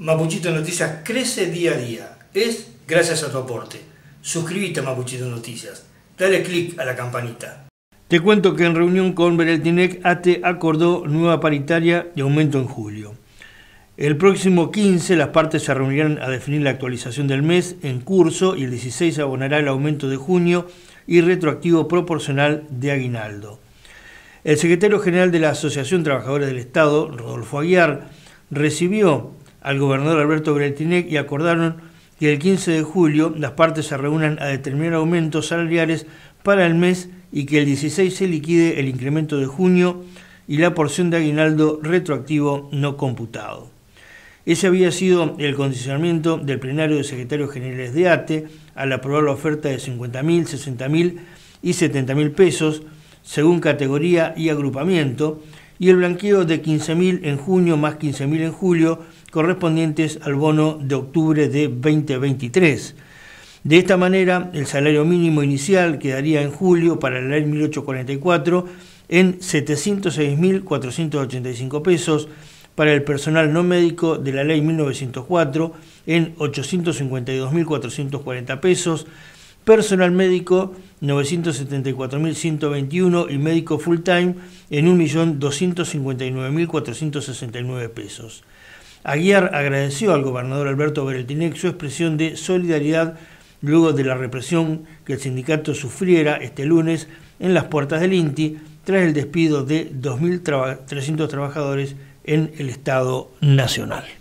Mapuchito Noticias crece día a día. Es gracias a tu aporte. Suscríbete a Mapuchito Noticias. Dale click a la campanita. Te cuento que en reunión con Bereltinec ATE acordó nueva paritaria de aumento en julio. El próximo 15 las partes se reunirán a definir la actualización del mes en curso y el 16 abonará el aumento de junio y retroactivo proporcional de aguinaldo. El secretario general de la Asociación Trabajadores del Estado, Rodolfo Aguiar, recibió al gobernador Alberto Bretinec y acordaron que el 15 de julio las partes se reúnan a determinar aumentos salariales para el mes y que el 16 se liquide el incremento de junio y la porción de aguinaldo retroactivo no computado. Ese había sido el condicionamiento del plenario de secretarios generales de ATE al aprobar la oferta de 50.000, 60.000 y 70.000 pesos según categoría y agrupamiento y el blanqueo de 15.000 en junio más 15.000 en julio, correspondientes al bono de octubre de 2023. De esta manera, el salario mínimo inicial quedaría en julio para la ley 1844 en 706.485 pesos, para el personal no médico de la ley 1904 en 852.440 pesos, personal médico 974.121 y médico full time en 1.259.469 pesos. Aguiar agradeció al gobernador Alberto Beretinek su expresión de solidaridad luego de la represión que el sindicato sufriera este lunes en las puertas del INTI tras el despido de 2.300 trabajadores en el Estado Nacional.